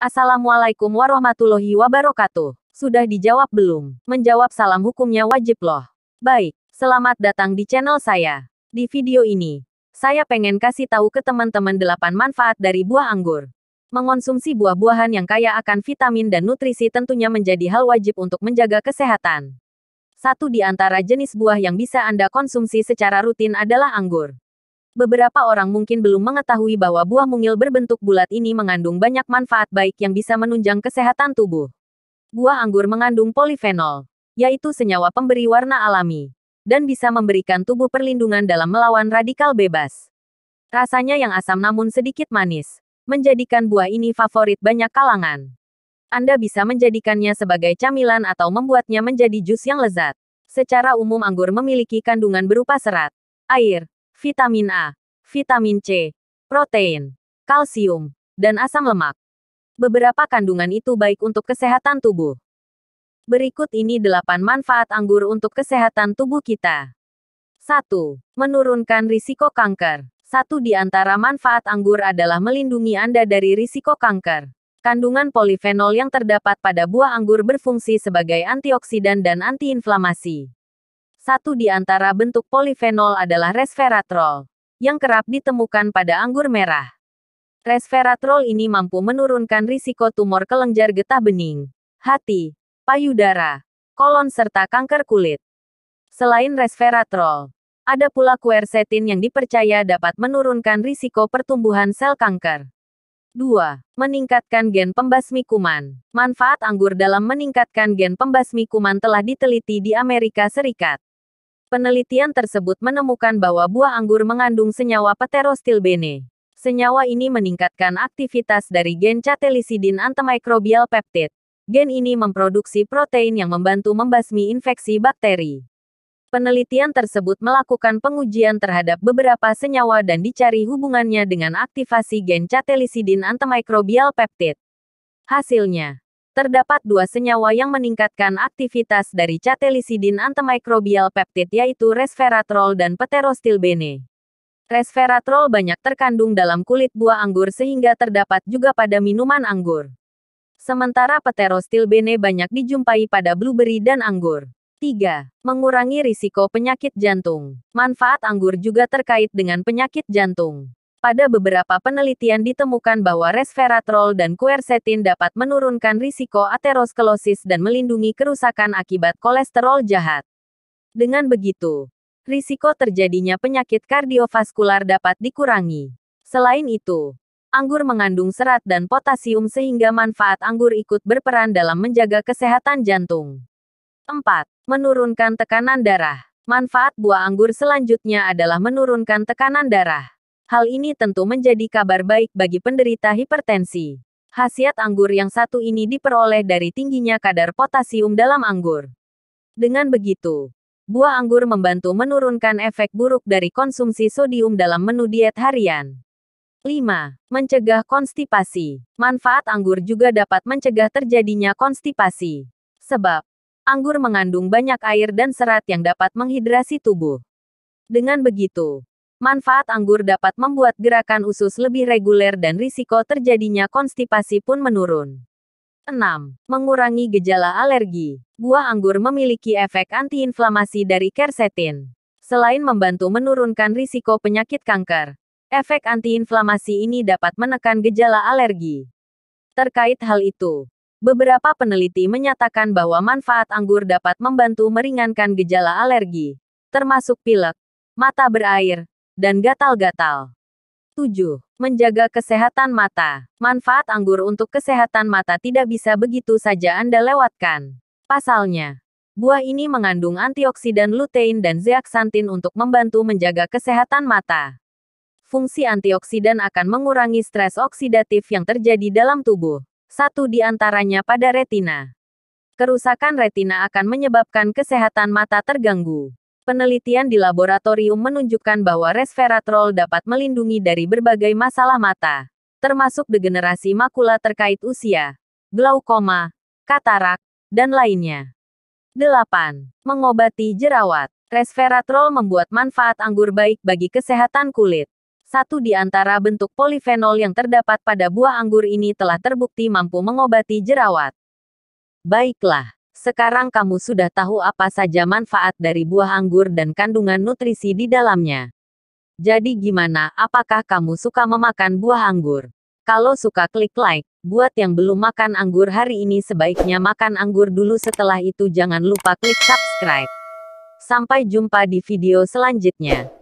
Assalamualaikum warahmatullahi wabarakatuh. Sudah dijawab belum? Menjawab salam hukumnya wajib loh. Baik, selamat datang di channel saya. Di video ini, saya pengen kasih tahu ke teman-teman 8 manfaat dari buah anggur. Mengonsumsi buah-buahan yang kaya akan vitamin dan nutrisi tentunya menjadi hal wajib untuk menjaga kesehatan. Satu di antara jenis buah yang bisa Anda konsumsi secara rutin adalah anggur. Beberapa orang mungkin belum mengetahui bahwa buah mungil berbentuk bulat ini mengandung banyak manfaat baik yang bisa menunjang kesehatan tubuh. Buah anggur mengandung polifenol, yaitu senyawa pemberi warna alami, dan bisa memberikan tubuh perlindungan dalam melawan radikal bebas. Rasanya yang asam namun sedikit manis, menjadikan buah ini favorit banyak kalangan. Anda bisa menjadikannya sebagai camilan atau membuatnya menjadi jus yang lezat. Secara umum anggur memiliki kandungan berupa serat, air, vitamin A, vitamin C, protein, kalsium, dan asam lemak. Beberapa kandungan itu baik untuk kesehatan tubuh. Berikut ini 8 manfaat anggur untuk kesehatan tubuh kita. 1. Menurunkan risiko kanker. Satu di antara manfaat anggur adalah melindungi Anda dari risiko kanker. Kandungan polifenol yang terdapat pada buah anggur berfungsi sebagai antioksidan dan antiinflamasi. Satu di antara bentuk polifenol adalah resveratrol, yang kerap ditemukan pada anggur merah. Resveratrol ini mampu menurunkan risiko tumor kelenjar getah bening, hati, payudara, kolon serta kanker kulit. Selain resveratrol, ada pula quercetin yang dipercaya dapat menurunkan risiko pertumbuhan sel kanker. 2. Meningkatkan gen pembasmi kuman. Manfaat anggur dalam meningkatkan gen pembasmi kuman telah diteliti di Amerika Serikat. Penelitian tersebut menemukan bahwa buah anggur mengandung senyawa pterostilbene. Senyawa ini meningkatkan aktivitas dari gen catelisidin antimikrobial peptid. Gen ini memproduksi protein yang membantu membasmi infeksi bakteri. Penelitian tersebut melakukan pengujian terhadap beberapa senyawa dan dicari hubungannya dengan aktivasi gen catelisidin antimikrobial peptid. Hasilnya, terdapat dua senyawa yang meningkatkan aktivitas dari catelisidin antimikrobial peptid yaitu resveratrol dan pterostilbene. Resveratrol banyak terkandung dalam kulit buah anggur sehingga terdapat juga pada minuman anggur. Sementara pterostilbene banyak dijumpai pada blueberry dan anggur. 3. Mengurangi risiko penyakit jantung. Manfaat anggur juga terkait dengan penyakit jantung. Pada beberapa penelitian ditemukan bahwa resveratrol dan quercetin dapat menurunkan risiko aterosklerosis dan melindungi kerusakan akibat kolesterol jahat. Dengan begitu, risiko terjadinya penyakit kardiovaskular dapat dikurangi. Selain itu, anggur mengandung serat dan potasium sehingga manfaat anggur ikut berperan dalam menjaga kesehatan jantung. 4. Menurunkan tekanan darah. Manfaat buah anggur selanjutnya adalah menurunkan tekanan darah. Hal ini tentu menjadi kabar baik bagi penderita hipertensi. Khasiat anggur yang satu ini diperoleh dari tingginya kadar potasium dalam anggur. Dengan begitu, buah anggur membantu menurunkan efek buruk dari konsumsi sodium dalam menu diet harian. 5. Mencegah konstipasi. Manfaat anggur juga dapat mencegah terjadinya konstipasi. Sebab, anggur mengandung banyak air dan serat yang dapat menghidrasi tubuh. Dengan begitu, Manfaat anggur dapat membuat gerakan usus lebih reguler dan risiko terjadinya konstipasi pun menurun. 6. Mengurangi gejala alergi. Buah anggur memiliki efek antiinflamasi dari kersetin. Selain membantu menurunkan risiko penyakit kanker, efek antiinflamasi ini dapat menekan gejala alergi. Terkait hal itu, beberapa peneliti menyatakan bahwa manfaat anggur dapat membantu meringankan gejala alergi, termasuk pilek, mata berair, dan gatal-gatal. 7. Menjaga kesehatan mata. Manfaat anggur untuk kesehatan mata tidak bisa begitu saja Anda lewatkan. Pasalnya, buah ini mengandung antioksidan lutein dan zeaxanthin untuk membantu menjaga kesehatan mata. Fungsi antioksidan akan mengurangi stres oksidatif yang terjadi dalam tubuh. Satu di antaranya pada retina. Kerusakan retina akan menyebabkan kesehatan mata terganggu. Penelitian di laboratorium menunjukkan bahwa resveratrol dapat melindungi dari berbagai masalah mata, termasuk degenerasi makula terkait usia, glaukoma, katarak, dan lainnya. 8. Mengobati jerawat. Resveratrol membuat manfaat anggur baik bagi kesehatan kulit. Satu di antara bentuk polifenol yang terdapat pada buah anggur ini telah terbukti mampu mengobati jerawat. Baiklah, sekarang kamu sudah tahu apa saja manfaat dari buah anggur dan kandungan nutrisi di dalamnya. Jadi gimana, apakah kamu suka memakan buah anggur? Kalau suka klik like, buat yang belum makan anggur hari ini sebaiknya makan anggur dulu setelah itu jangan lupa klik subscribe. Sampai jumpa di video selanjutnya.